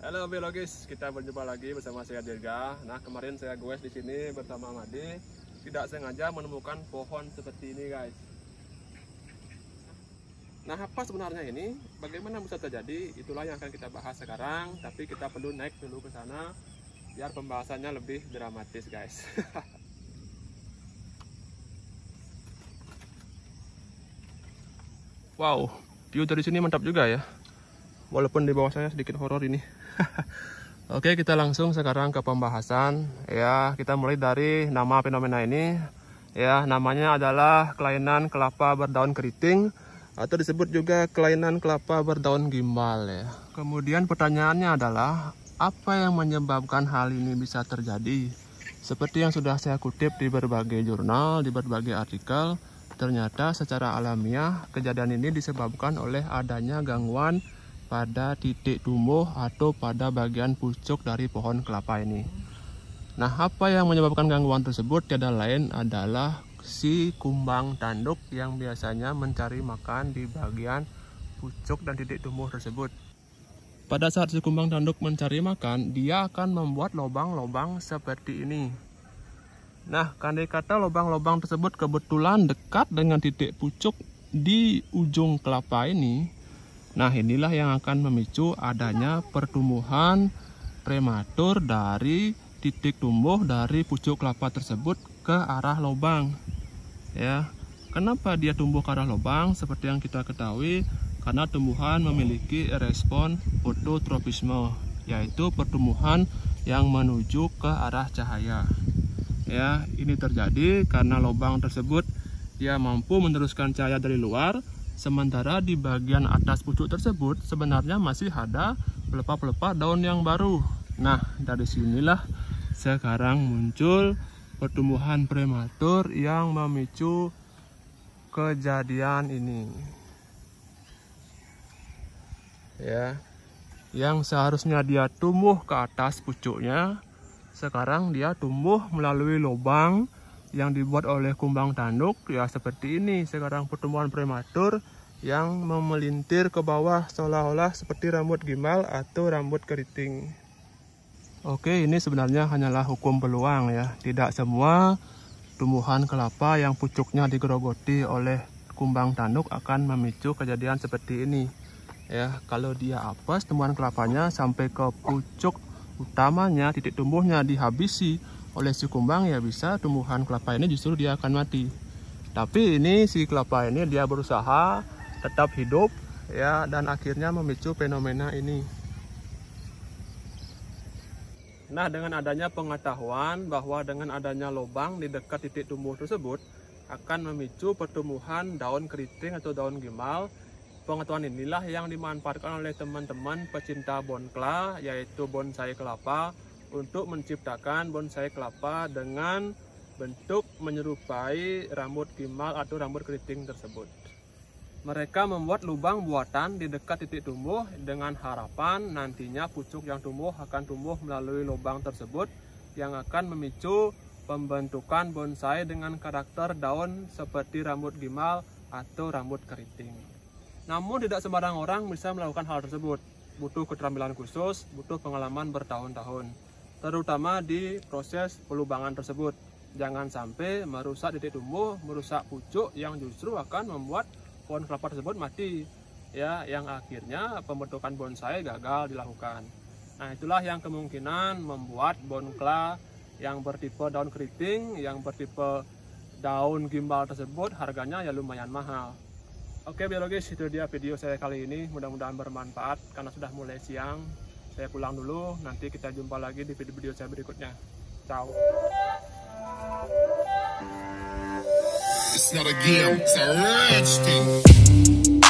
Halo biologis, kita berjumpa lagi bersama saya Dirga. Nah kemarin saya gues di sini bersama Made, tidak sengaja menemukan pohon seperti ini guys. Nah apa sebenarnya ini? Bagaimana bisa terjadi? Itulah yang akan kita bahas sekarang. Tapi kita perlu naik dulu ke sana biar pembahasannya lebih dramatis guys. wow, view dari sini mantap juga ya walaupun di bawah saya sedikit horor ini Oke kita langsung sekarang ke pembahasan ya kita mulai dari nama fenomena ini ya namanya adalah kelainan kelapa berdaun keriting atau disebut juga kelainan kelapa berdaun gimbal ya kemudian pertanyaannya adalah apa yang menyebabkan hal ini bisa terjadi seperti yang sudah saya kutip di berbagai jurnal di berbagai artikel ternyata secara alamiah kejadian ini disebabkan oleh adanya gangguan pada titik tumbuh atau pada bagian pucuk dari pohon kelapa ini. Nah, apa yang menyebabkan gangguan tersebut tiada lain adalah si kumbang tanduk yang biasanya mencari makan di bagian pucuk dan titik tumbuh tersebut. Pada saat si kumbang tanduk mencari makan, dia akan membuat lubang-lubang seperti ini. Nah, kandai kata lubang-lubang tersebut kebetulan dekat dengan titik pucuk di ujung kelapa ini, Nah inilah yang akan memicu adanya pertumbuhan prematur dari titik tumbuh dari pucuk kelapa tersebut ke arah lubang. Ya, kenapa dia tumbuh ke arah lubang? Seperti yang kita ketahui, karena tumbuhan memiliki respon fototropisme, yaitu pertumbuhan yang menuju ke arah cahaya. Ya, ini terjadi karena lubang tersebut dia mampu meneruskan cahaya dari luar Sementara di bagian atas pucuk tersebut sebenarnya masih ada pelepah-pelepah daun yang baru. Nah, dari sinilah sekarang muncul pertumbuhan prematur yang memicu kejadian ini. Ya. Yang seharusnya dia tumbuh ke atas pucuknya, sekarang dia tumbuh melalui lubang yang dibuat oleh kumbang tanduk ya seperti ini sekarang pertumbuhan prematur yang memelintir ke bawah seolah-olah seperti rambut gimbal atau rambut keriting oke ini sebenarnya hanyalah hukum peluang ya tidak semua tumbuhan kelapa yang pucuknya digerogoti oleh kumbang tanduk akan memicu kejadian seperti ini ya kalau dia apes tumbuhan kelapanya sampai ke pucuk utamanya titik tumbuhnya dihabisi oleh si kumbang ya bisa tumbuhan kelapa ini justru dia akan mati tapi ini si kelapa ini dia berusaha tetap hidup ya dan akhirnya memicu fenomena ini nah dengan adanya pengetahuan bahwa dengan adanya lubang di dekat titik tumbuh tersebut akan memicu pertumbuhan daun keriting atau daun gimbal pengetahuan inilah yang dimanfaatkan oleh teman-teman pecinta bonkla yaitu bonsai kelapa untuk menciptakan bonsai kelapa dengan bentuk menyerupai rambut gimbal atau rambut keriting tersebut. Mereka membuat lubang buatan di dekat titik tumbuh dengan harapan nantinya pucuk yang tumbuh akan tumbuh melalui lubang tersebut yang akan memicu pembentukan bonsai dengan karakter daun seperti rambut gimbal atau rambut keriting. Namun tidak sembarang orang bisa melakukan hal tersebut. Butuh keterampilan khusus, butuh pengalaman bertahun-tahun terutama di proses pelubangan tersebut. Jangan sampai merusak titik tumbuh, merusak pucuk yang justru akan membuat pohon kelapa tersebut mati. Ya, yang akhirnya pembentukan bonsai gagal dilakukan. Nah, itulah yang kemungkinan membuat bonkla yang bertipe daun keriting, yang bertipe daun gimbal tersebut harganya ya lumayan mahal. Oke biologis itu dia video saya kali ini mudah-mudahan bermanfaat karena sudah mulai siang saya pulang dulu nanti kita jumpa lagi di video-video saya berikutnya ciao It's not a game, it's a